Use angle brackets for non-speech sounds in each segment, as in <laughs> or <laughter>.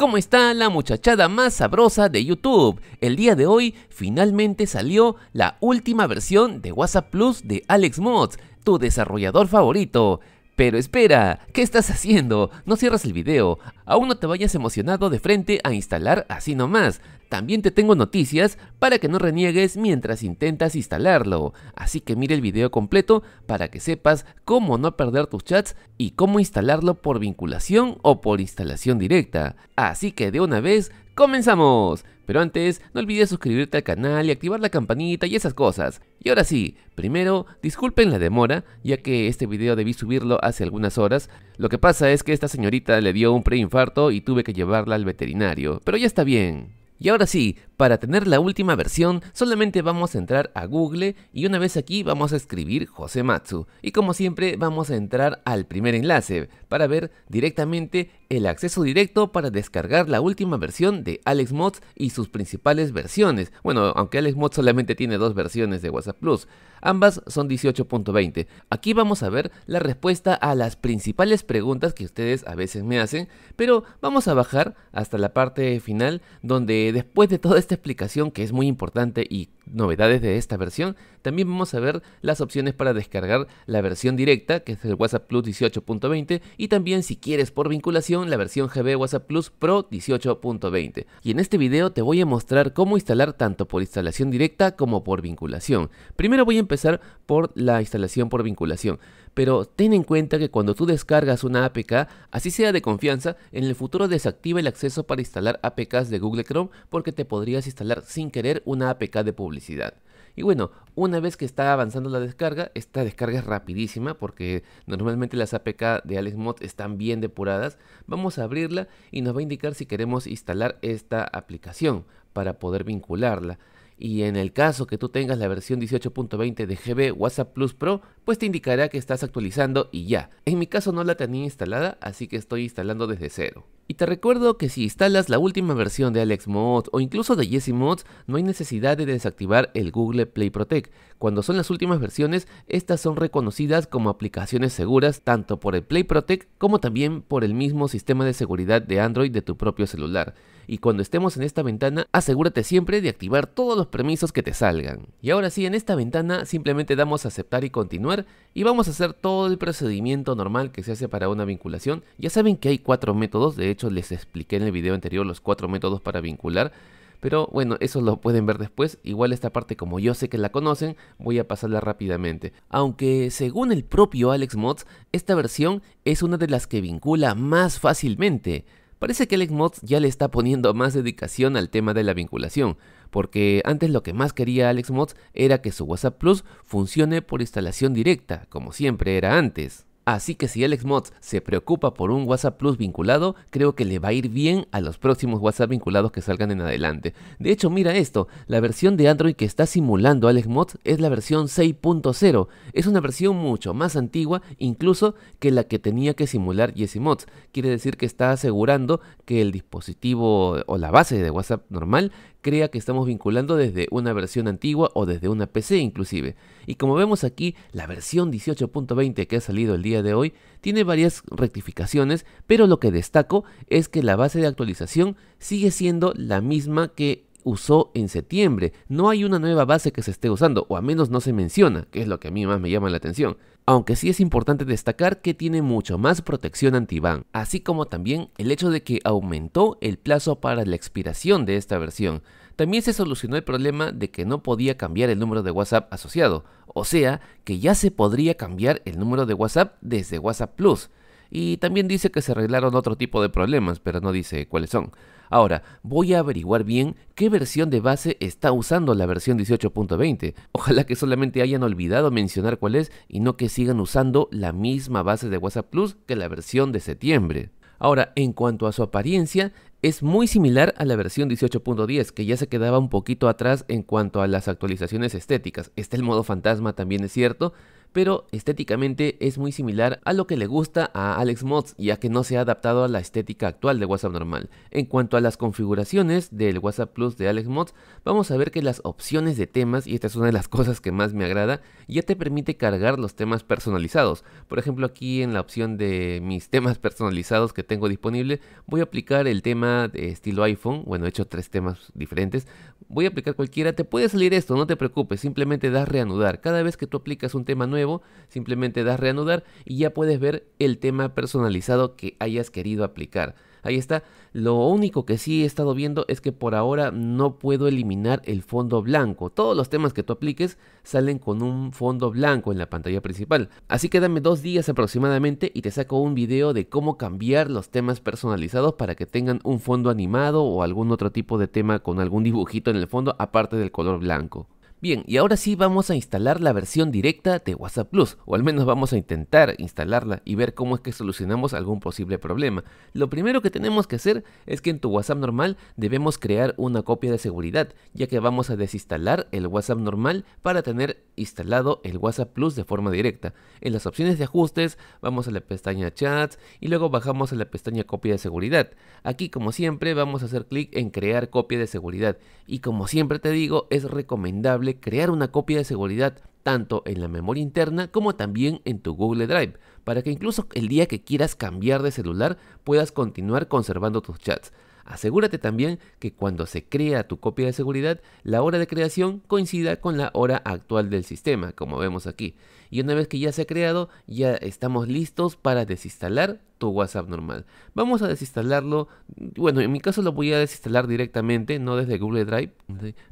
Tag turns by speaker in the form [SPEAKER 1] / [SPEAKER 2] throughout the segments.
[SPEAKER 1] ¿Cómo está la muchachada más sabrosa de YouTube? El día de hoy finalmente salió la última versión de WhatsApp Plus de Alex Mods, tu desarrollador favorito. Pero espera, ¿qué estás haciendo? No cierras el video, aún no te vayas emocionado de frente a instalar así nomás. También te tengo noticias para que no reniegues mientras intentas instalarlo. Así que mire el video completo para que sepas cómo no perder tus chats y cómo instalarlo por vinculación o por instalación directa. Así que de una vez ¡Comenzamos! Pero antes, no olvides suscribirte al canal y activar la campanita y esas cosas. Y ahora sí, primero, disculpen la demora, ya que este video debí subirlo hace algunas horas. Lo que pasa es que esta señorita le dio un preinfarto y tuve que llevarla al veterinario, pero ya está bien. Y ahora sí, para tener la última versión, solamente vamos a entrar a Google y una vez aquí vamos a escribir José Matsu. Y como siempre vamos a entrar al primer enlace para ver directamente el acceso directo para descargar la última versión de Alex Mods y sus principales versiones. Bueno, aunque Alex Mods solamente tiene dos versiones de WhatsApp Plus, Ambas son 18.20. Aquí vamos a ver la respuesta a las principales preguntas que ustedes a veces me hacen, pero vamos a bajar hasta la parte final donde después de toda esta explicación que es muy importante y novedades de esta versión, también vamos a ver las opciones para descargar la versión directa, que es el WhatsApp Plus 18.20, y también si quieres por vinculación la versión GB WhatsApp Plus Pro 18.20. Y en este video te voy a mostrar cómo instalar tanto por instalación directa como por vinculación. Primero voy a empezar por la instalación por vinculación pero ten en cuenta que cuando tú descargas una APK, así sea de confianza, en el futuro desactiva el acceso para instalar APKs de Google Chrome porque te podrías instalar sin querer una APK de publicidad. Y bueno, una vez que está avanzando la descarga, esta descarga es rapidísima porque normalmente las APK de AlexMod están bien depuradas. Vamos a abrirla y nos va a indicar si queremos instalar esta aplicación para poder vincularla y en el caso que tú tengas la versión 18.20 de GB WhatsApp Plus Pro, pues te indicará que estás actualizando y ya. En mi caso no la tenía instalada, así que estoy instalando desde cero. Y te recuerdo que si instalas la última versión de Alex o incluso de Jesse Mods, no hay necesidad de desactivar el Google Play Protect. Cuando son las últimas versiones, estas son reconocidas como aplicaciones seguras tanto por el Play Protect como también por el mismo sistema de seguridad de Android de tu propio celular. Y cuando estemos en esta ventana, asegúrate siempre de activar todos los permisos que te salgan. Y ahora sí, en esta ventana simplemente damos a aceptar y continuar y vamos a hacer todo el procedimiento normal que se hace para una vinculación. Ya saben que hay cuatro métodos, de hecho les expliqué en el video anterior los cuatro métodos para vincular. Pero bueno, eso lo pueden ver después. Igual esta parte como yo sé que la conocen, voy a pasarla rápidamente. Aunque según el propio Alex Mods, esta versión es una de las que vincula más fácilmente. Parece que Alex Mods ya le está poniendo más dedicación al tema de la vinculación, porque antes lo que más quería Alex Mods era que su WhatsApp Plus funcione por instalación directa, como siempre era antes. Así que si Alex Mods se preocupa por un WhatsApp Plus vinculado, creo que le va a ir bien a los próximos WhatsApp vinculados que salgan en adelante. De hecho, mira esto, la versión de Android que está simulando Alex Mods es la versión 6.0. Es una versión mucho más antigua incluso que la que tenía que simular Mods. Quiere decir que está asegurando que el dispositivo o la base de WhatsApp normal crea que estamos vinculando desde una versión antigua o desde una PC inclusive. Y como vemos aquí, la versión 18.20 que ha salido el día de hoy tiene varias rectificaciones, pero lo que destaco es que la base de actualización sigue siendo la misma que usó en septiembre. No hay una nueva base que se esté usando, o a menos no se menciona, que es lo que a mí más me llama la atención aunque sí es importante destacar que tiene mucho más protección anti-ban, así como también el hecho de que aumentó el plazo para la expiración de esta versión. También se solucionó el problema de que no podía cambiar el número de WhatsApp asociado, o sea que ya se podría cambiar el número de WhatsApp desde WhatsApp Plus. Y también dice que se arreglaron otro tipo de problemas, pero no dice cuáles son. Ahora, voy a averiguar bien qué versión de base está usando la versión 18.20. Ojalá que solamente hayan olvidado mencionar cuál es y no que sigan usando la misma base de WhatsApp Plus que la versión de septiembre. Ahora, en cuanto a su apariencia, es muy similar a la versión 18.10, que ya se quedaba un poquito atrás en cuanto a las actualizaciones estéticas. Está el modo fantasma, también es cierto, pero estéticamente es muy similar a lo que le gusta a Alex Mods, ya que no se ha adaptado a la estética actual de WhatsApp normal. En cuanto a las configuraciones del WhatsApp Plus de Alex Mods, vamos a ver que las opciones de temas, y esta es una de las <laughs> cosas que más me agrada, ya te permite cargar los temas personalizados. Por ejemplo, aquí en la opción de mis temas <laughs> personalizados que tengo disponible, voy a aplicar el tema de estilo iPhone, bueno, he hecho tres temas diferentes, voy a aplicar cualquiera, te puede salir esto, no te preocupes, simplemente das reanudar. Cada vez que tú aplicas un tema nuevo, simplemente das reanudar y ya puedes ver el tema personalizado que hayas querido aplicar. Ahí está. Lo único que sí he estado viendo es que por ahora no puedo eliminar el fondo blanco. Todos los temas que tú apliques salen con un fondo blanco en la pantalla principal. Así que dame dos días aproximadamente y te saco un video de cómo cambiar los temas personalizados para que tengan un fondo animado o algún otro tipo de tema con algún dibujito en el fondo aparte del color blanco. Bien, y ahora sí vamos a instalar la versión directa de WhatsApp Plus, o al menos vamos a intentar instalarla y ver cómo es que solucionamos algún posible problema. Lo primero que tenemos que hacer es que en tu WhatsApp normal debemos crear una copia de seguridad, ya que vamos a desinstalar el WhatsApp normal para tener instalado el WhatsApp Plus de forma directa. En las opciones de ajustes vamos a la pestaña chats y luego bajamos a la pestaña copia de seguridad. Aquí como siempre vamos a hacer clic en crear copia de seguridad y como siempre te digo es recomendable crear una copia de seguridad tanto en la memoria interna como también en tu Google Drive, para que incluso el día que quieras cambiar de celular puedas continuar conservando tus chats. Asegúrate también que cuando se crea tu copia de seguridad, la hora de creación coincida con la hora actual del sistema, como vemos aquí y una vez que ya se ha creado ya estamos listos para desinstalar tu WhatsApp normal. Vamos a desinstalarlo, bueno en mi caso lo voy a desinstalar directamente, no desde Google Drive,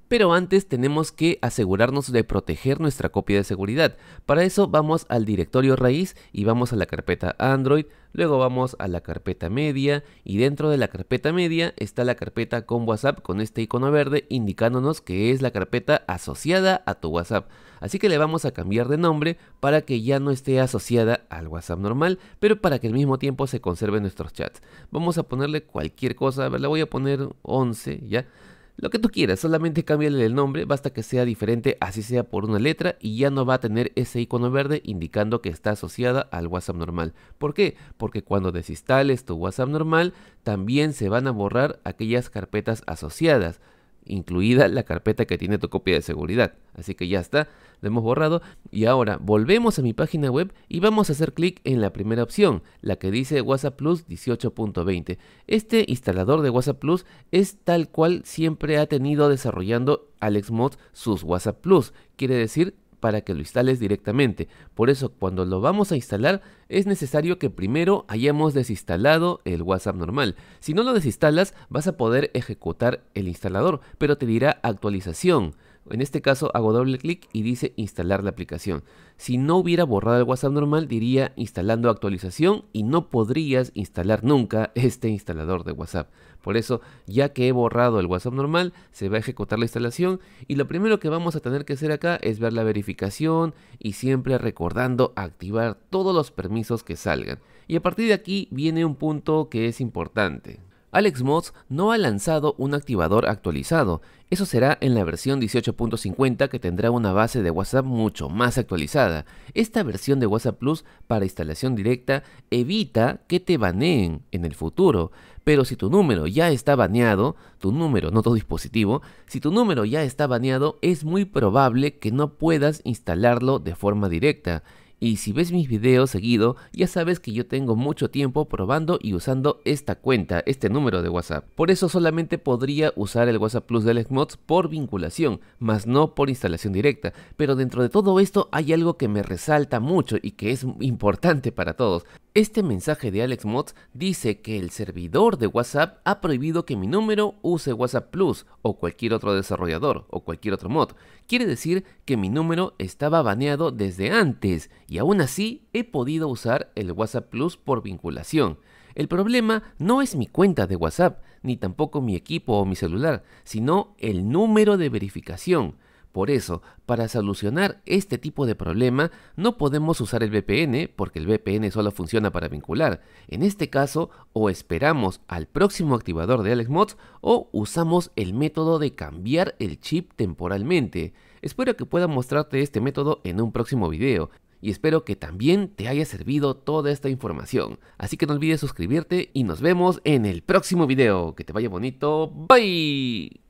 [SPEAKER 1] pero antes tenemos que asegurarnos de proteger nuestra copia de seguridad. Para eso vamos al directorio raíz y vamos a la carpeta Android, luego vamos a la carpeta media y dentro de la carpeta media está la carpeta con WhatsApp con este icono verde indicándonos que es la carpeta asociada a tu WhatsApp. Así que le vamos a cambiar de nombre para que ya no esté asociada al WhatsApp normal, pero para que al mismo tiempo se conserven nuestros chats. Vamos a ponerle cualquier cosa, a le voy a poner 11, ¿ya? Lo que tú quieras, solamente cámbiale el nombre, basta que sea diferente, así sea por una letra, y ya no va a tener ese icono verde indicando que está asociada al WhatsApp normal. ¿Por qué? Porque cuando desinstales tu WhatsApp normal, también se van a borrar aquellas carpetas asociadas incluida la carpeta que tiene tu copia de seguridad. Así que ya está, lo hemos borrado y ahora volvemos a mi página web y vamos a hacer clic en la primera opción, la que dice WhatsApp Plus 18.20. Este instalador de WhatsApp Plus es tal cual siempre ha tenido desarrollando AlexMods sus WhatsApp Plus, quiere decir para que lo instales directamente. Por eso cuando lo vamos a instalar es necesario que primero hayamos desinstalado el WhatsApp normal. Si no lo desinstalas vas a poder ejecutar el instalador, pero te dirá actualización. En este caso hago doble clic y dice instalar la aplicación. Si no hubiera borrado el WhatsApp normal diría instalando actualización y no podrías instalar nunca <laughs> este instalador de WhatsApp. Por eso, ya que he borrado el WhatsApp normal, se va a ejecutar la instalación y lo primero que vamos a tener que hacer acá es ver la verificación y siempre recordando activar todos los permisos que salgan. Y a partir de aquí viene un punto que es importante. AlexMods no ha lanzado un activador actualizado, eso será en la versión 18.50 que tendrá una base de WhatsApp mucho más actualizada. Esta versión de WhatsApp Plus para instalación directa evita que te baneen en el futuro, pero si tu número ya está baneado, tu número, no tu dispositivo, si tu número ya está baneado es muy probable que no puedas instalarlo de forma directa. Y si ves mis videos seguido, ya sabes que yo tengo mucho tiempo probando y usando esta cuenta, este número de WhatsApp. Por eso solamente podría usar el WhatsApp Plus de Mods por vinculación, más no por instalación directa. Pero dentro de todo esto hay algo que me resalta mucho y que es importante para todos. Este mensaje de Alex Mods dice que el servidor de WhatsApp ha prohibido que mi número use WhatsApp Plus o cualquier otro desarrollador o cualquier otro mod. Quiere decir que mi número estaba baneado desde antes y aún así he podido usar el WhatsApp Plus por vinculación. El problema no es mi cuenta de WhatsApp, ni tampoco mi equipo o mi celular, sino el número de verificación. Por eso, para solucionar este tipo de problema, no podemos usar el VPN porque el VPN solo funciona para vincular. En este caso, o esperamos al próximo activador de AlexMods o usamos el método de cambiar el chip temporalmente. Espero que pueda mostrarte este método en un próximo video y espero que también te haya servido toda esta información. Así que no olvides suscribirte y nos vemos en el próximo video. Que te vaya bonito. Bye.